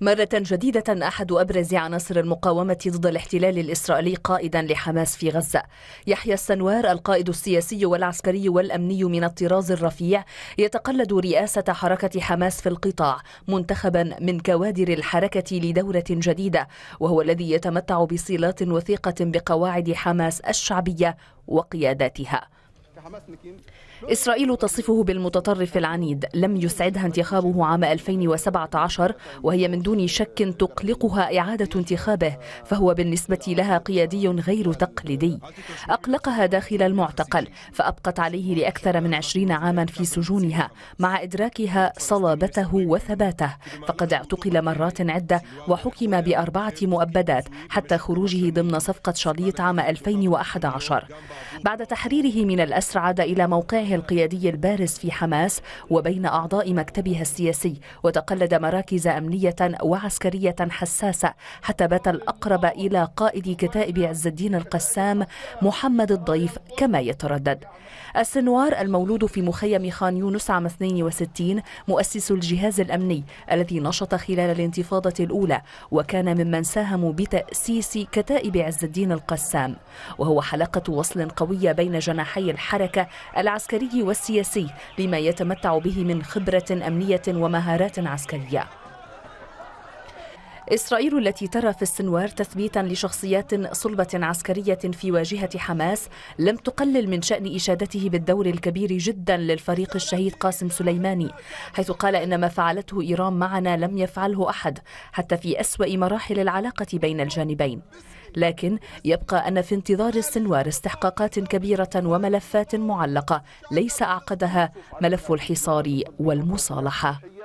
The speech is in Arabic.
مرة جديدة أحد أبرز عناصر المقاومة ضد الاحتلال الإسرائيلي قائدا لحماس في غزة يحيى السنوار القائد السياسي والعسكري والأمني من الطراز الرفيع يتقلد رئاسة حركة حماس في القطاع منتخبا من كوادر الحركة لدورة جديدة وهو الذي يتمتع بصلات وثيقة بقواعد حماس الشعبية وقياداتها إسرائيل تصفه بالمتطرف العنيد لم يسعدها انتخابه عام 2017 وهي من دون شك تقلقها إعادة انتخابه فهو بالنسبة لها قيادي غير تقليدي أقلقها داخل المعتقل فأبقت عليه لأكثر من 20 عاما في سجونها مع إدراكها صلابته وثباته فقد اعتقل مرات عدة وحكم بأربعة مؤبدات حتى خروجه ضمن صفقة شاليط عام 2011 بعد تحريره من الأسرى عاد إلى موقعه القيادي البارز في حماس وبين أعضاء مكتبها السياسي وتقلد مراكز أمنية وعسكرية حساسة حتى بات الأقرب إلى قائد كتائب عز الدين القسام محمد الضيف كما يتردد السنوار المولود في مخيم خان يونس عام 62 مؤسس الجهاز الأمني الذي نشط خلال الانتفاضة الأولى وكان ممن ساهموا بتأسيس كتائب عز الدين القسام وهو حلقة وصل قوية بين جناحي الحركة المشترك العسكري والسياسي لما يتمتع به من خبرة أمنية ومهارات عسكرية إسرائيل التي ترى في السنوار تثبيتا لشخصيات صلبة عسكرية في واجهة حماس لم تقلل من شأن إشادته بالدور الكبير جدا للفريق الشهيد قاسم سليماني حيث قال إن ما فعلته إيران معنا لم يفعله أحد حتى في أسوأ مراحل العلاقة بين الجانبين لكن يبقى أن في انتظار السنوار استحقاقات كبيرة وملفات معلقة ليس أعقدها ملف الحصار والمصالحة